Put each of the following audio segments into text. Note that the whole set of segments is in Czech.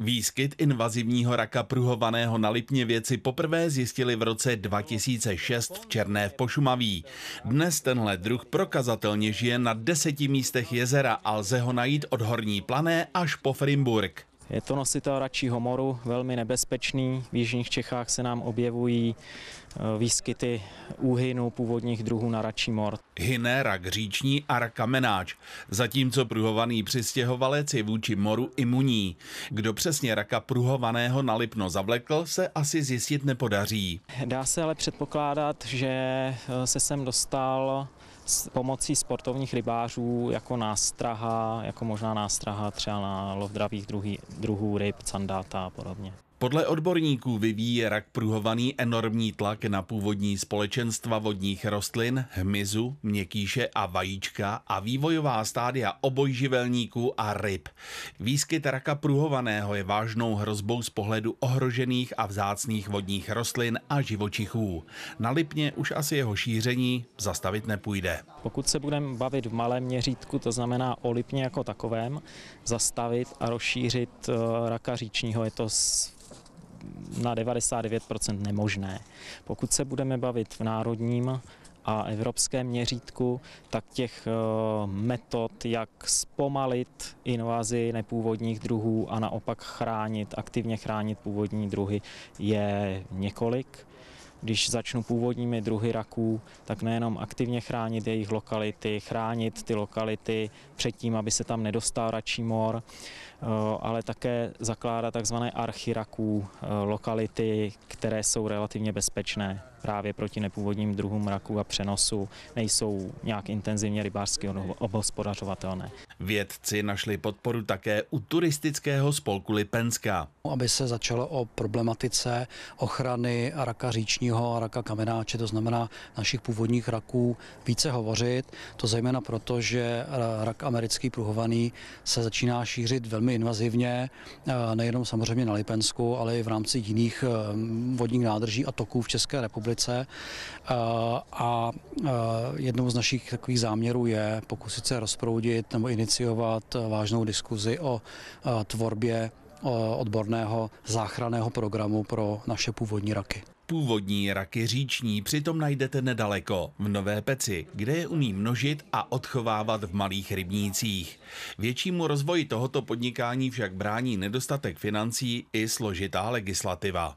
Výskyt invazivního raka pruhovaného na lipně věci poprvé zjistili v roce 2006 v Černé v Pošumaví. Dnes tenhle druh prokazatelně žije na deseti místech jezera a lze ho najít od Horní plané až po Frimburg. Je to nositel radšího moru, velmi nebezpečný. V jižních Čechách se nám objevují e, výskyty úhynu původních druhů na radší mor. Hyne rak říční a rak kamenáč, zatímco pruhovaný přistěhovalec je vůči moru imunní. Kdo přesně raka pruhovaného na Lipno zavlekl, se asi zjistit nepodaří. Dá se ale předpokládat, že e, se sem dostal s pomocí sportovních rybářů jako nástraha, jako možná nástraha třeba na lov dravých druhů ryb, candáta a podobně. Podle odborníků vyvíjí rak pruhovaný enormní tlak na původní společenstva vodních rostlin, hmyzu, měkýše a vajíčka a vývojová stádia obojživelníků a ryb. Výskyt raka pruhovaného je vážnou hrozbou z pohledu ohrožených a vzácných vodních rostlin a živočichů. Na Lipně už asi jeho šíření zastavit nepůjde. Pokud se budeme bavit v malém měřítku, to znamená o Lipně jako takovém, zastavit a rozšířit eh, raka říčního je to na 99% nemožné. Pokud se budeme bavit v národním a evropském měřítku, tak těch eh, metod, jak zpomalit invazi nepůvodních druhů a naopak chránit, aktivně chránit původní druhy, je několik když začnu původními druhy raků, tak nejenom aktivně chránit jejich lokality, chránit ty lokality před tím, aby se tam nedostal račí mor, eh, ale také zakládat takzvané archy raků, eh, lokality, které jsou relativně bezpečné právě proti nepůvodním druhům raku a přenosu nejsou nějak intenzivně rybářsky obhospodařovatelné. Vědci našli podporu také u turistického spolku Lipenska. Aby se začalo o problematice ochrany raka říčního a raka kamenáče, to znamená našich původních raků, více hovořit. To zejména proto, že rak americký pruhovaný se začíná šířit velmi invazivně, eh, nejenom samozřejmě na Lipensku, ale i v rámci jiných eh, vodních nádrží a toků v České republice republice eh, a eh, jednou z našich takových záměrů je pokusit se rozproudit nebo iniciovat eh, vážnou diskuzi o tvorbě odborného záchranného programu pro naše původní raky. Původní raky říční přitom najdete nedaleko, v Nové Peci, kde je umí množit a odchovávat v malých rybnících. Většímu rozvoji tohoto podnikání však brání nedostatek financí i složitá legislativa.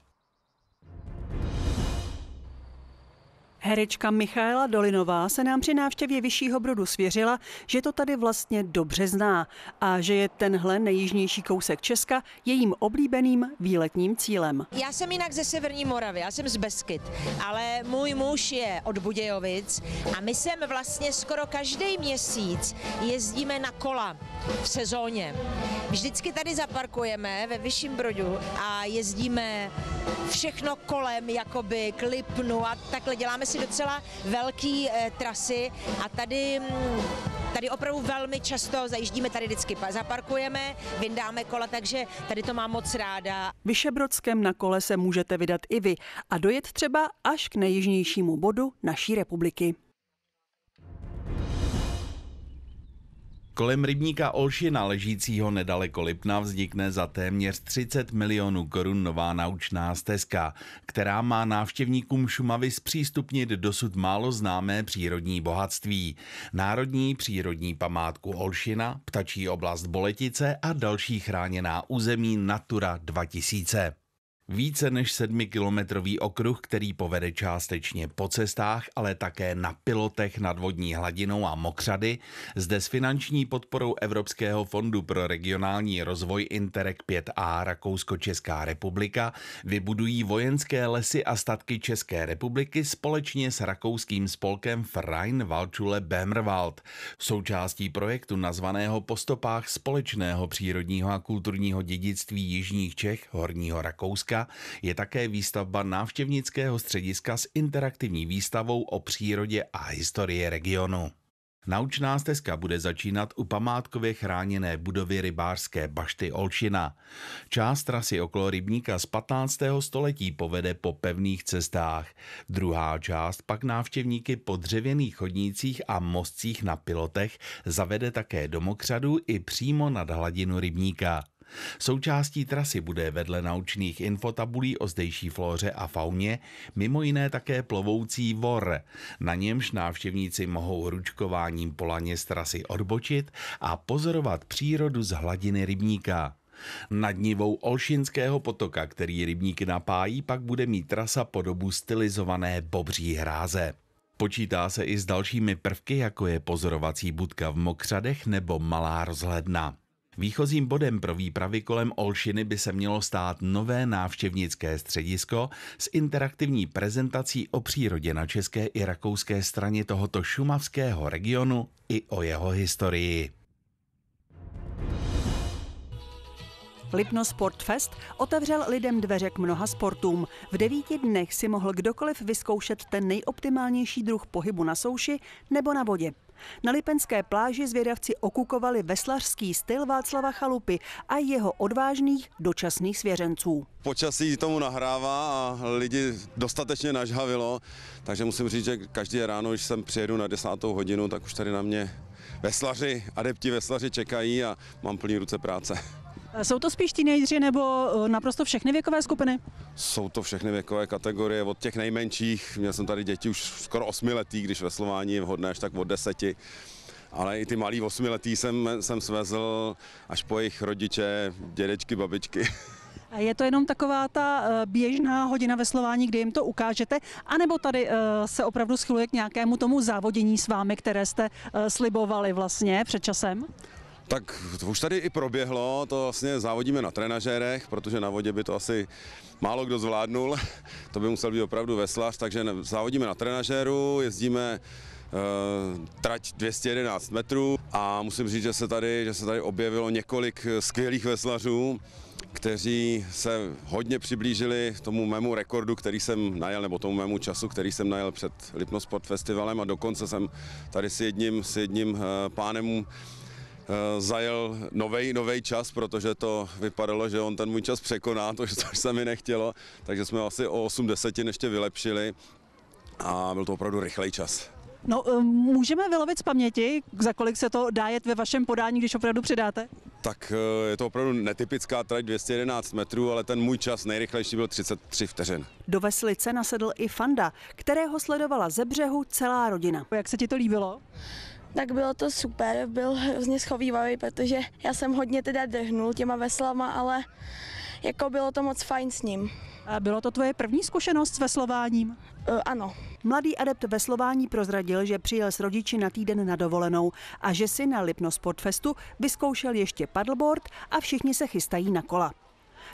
Herečka Michaela Dolinová se nám při návštěvě Vyššího Brodu svěřila, že to tady vlastně dobře zná a že je tenhle nejjižnější kousek Česka jejím oblíbeným výletním cílem. Já jsem jinak ze Severní Moravy, já jsem z Beskyt, ale můj muž je od Budějovic a my sem vlastně skoro každý měsíc jezdíme na kola v sezóně. Vždycky tady zaparkujeme ve Vyšším Brodu a jezdíme všechno kolem, jakoby klipnu a takhle děláme si docela velký e, trasy a tady mm, tady opravdu velmi často zajíždíme, tady vždycky zaparkujeme, vyndáme kola, takže tady to mám moc ráda. Vyšebrodském na kole se můžete vydat i vy a dojet třeba až k nejjižnějšímu bodu naší republiky. Kolem rybníka Olšina ležícího nedaleko Lipna vznikne za téměř 30 milionů korun nová naučná stezka, která má návštěvníkům Šumavy zpřístupnit dosud málo známé přírodní bohatství. Národní přírodní památku Olšina, ptačí oblast Boletice a další chráněná území Natura 2000 více než sedmikilometrový okruh, který povede částečně po cestách, ale také na pilotech nad vodní hladinou a mokřady, zde s finanční podporou Evropského fondu pro regionální rozvoj Interreg 5A Rakousko-Česká republika vybudují vojenské lesy a statky České republiky společně s rakouským spolkem Frein Valčule Bemerwald. Součástí projektu nazvaného po stopách společného přírodního a kulturního dědictví Jižních Čech, Horního Rakouska Česka je také výstavba návštěvnického střediska s interaktivní výstavou o přírodě a historii regionu. Naučná stezka bude začínat u památkově chráněné budovy rybářské bašty Olšina. Část trasy okolo rybníka z 15. století povede po pevných cestách, druhá část pak návštěvníky po dřevěných chodnících a mostcích na pilotech zavede také do mokřadu i přímo nad hladinu rybníka. Součástí trasy bude vedle naučných infotabulí o zdejší flóře a fauně mimo jiné také plovoucí vor. Na němž návštěvníci mohou ručkováním po laně z trasy odbočit a pozorovat přírodu z hladiny rybníka. Nad nivou Olšinského potoka, který rybníky napájí, pak bude mít trasa podobu stylizované bobří hráze. Počítá se i s dalšími prvky, jako je pozorovací budka v Mokřadech nebo malá rozhledna. Výchozím bodem pro výpravy kolem Olšiny by se mělo stát nové návštěvnické středisko s interaktivní prezentací o přírodě na české i rakouské straně tohoto šumavského regionu i o jeho historii. Lipno Sportfest otevřel lidem dveře k mnoha sportům. V devíti dnech si mohl kdokoliv vyzkoušet ten nejoptimálnější druh pohybu na souši nebo na vodě. Na Lipenské pláži zvědavci okukovali veslařský styl Václava Chalupy a jeho odvážných dočasných svěřenců. Počasí tomu nahrává a lidi dostatečně nažhavilo, takže musím říct, že každý ráno, když sem přijedu na desátou hodinu, tak už tady na mě veslaři, adepti veslaři čekají a mám plný ruce práce. Eh, jsou to spíš teenageři nebo eh, naprosto všechny věkové skupiny? Jsou to všechny věkové kategorie, od těch nejmenších. Měl jsem tady děti už skoro letý, když veslování je vhodné až tak od deseti. Ale i ty malý osmiletý jsem, jsem svezl až po jejich rodiče, dědečky, babičky. A je to jenom taková ta eh, běžná hodina veslování, kdy jim to ukážete, a nebo tady se opravdu schyluje k nějakému tomu závodění s vámi, které jste slibovali vlastně před časem? Tak to už tady i proběhlo, to vlastně závodíme na trenažérech, protože na vodě by to asi málo kdo zvládnul, to by musel být opravdu veslař, takže závodíme na trenažéru, jezdíme eh, trať 211 metrů a musím říct, že se tady, že se tady objevilo několik skvělých veslařů, kteří se hodně přiblížili tomu mému rekordu, který jsem najel, nebo tomu mému času, který jsem najel před Lipno Sport Festivalem a dokonce jsem tady s jedním, s jedním eh, pánem Eh, zajel novej, novej čas, protože to vypadalo, že on ten můj čas překoná, to, to se mi nechtělo, takže jsme asi o 8 desetin ještě vylepšili a byl to opravdu rychlej čas. No, eh, můžeme vylovit z paměti, za kolik se to dá jet ve vašem podání, když opravdu přidáte? Tak eh, je to opravdu netypická trať 211 metrů, ale ten můj čas nejrychlejší byl 33 vteřin. Do veslice nasedl i Fanda, kterého sledovala ze břehu celá rodina. Jak se ti to líbilo? tak bylo to super, byl hrozně schovývavý, protože já jsem hodně teda drhnul těma veslama, ale jako bylo to moc fajn s ním. A bylo to tvoje první zkušenost s veslováním? Uh, ano. Mladý adept veslování prozradil, že přijel s rodiči na týden na dovolenou a že si na Lipno Sportfestu vyzkoušel ještě paddleboard a všichni se chystají na kola.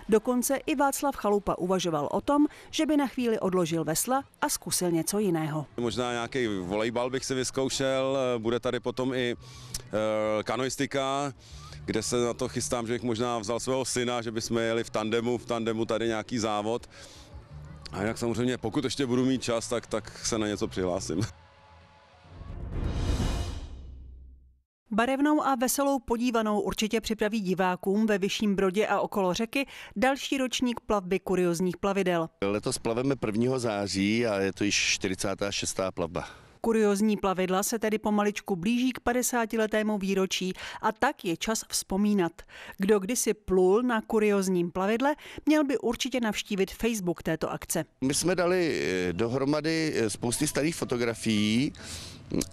Dokonce i Václav Chalupa uvažoval o tom, že by na chvíli odložil vesla a zkusil něco jiného. Možná nějaký volejbal bych si vyzkoušel, eh, bude tady potom i eh, kanoistika, kde se na to chystám, že bych možná vzal svého syna, že bychom jeli v tandemu, v tandemu tady nějaký závod. A jak samozřejmě, pokud ještě budu mít čas, tak, tak se na něco přihlásím. Barevnou a veselou podívanou určitě připraví divákům ve Vyšším Brodě a okolo řeky další ročník plavby kuriozních plavidel. Letos plaveme 1. září a je to již 46. plavba. Kuriozní plavidla se tedy pomaličku blíží k 50-letému výročí a tak je čas vzpomínat. Kdo kdysi plul na kuriozním plavidle, měl by určitě navštívit Facebook této akce. My jsme dali eh, dohromady eh, spousty starých fotografií,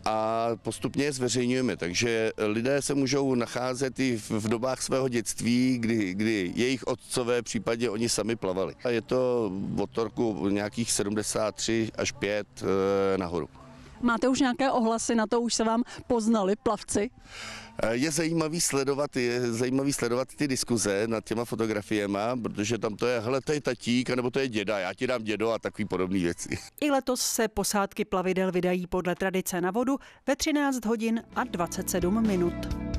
a postupně je zveřejňujeme. Takže eh, lidé se můžou nacházet i v dobách svého dětství, kdy, kdy jejich otcové případně oni sami plavali. A je to od roku nějakých 73 až 5 nahoru. Máte už nějaké ohlasy na to, už se vám poznali plavci? Je zajímavý sledovat, je zajímavý sledovat ty diskuze nad těma fotografiemi, protože tam to je, hele, to je tatík, nebo to je děda, já ti dám dědo a takový podobné věci. I letos se posádky plavidel vydají podle tradice na vodu ve 13 hodin a 27 minut.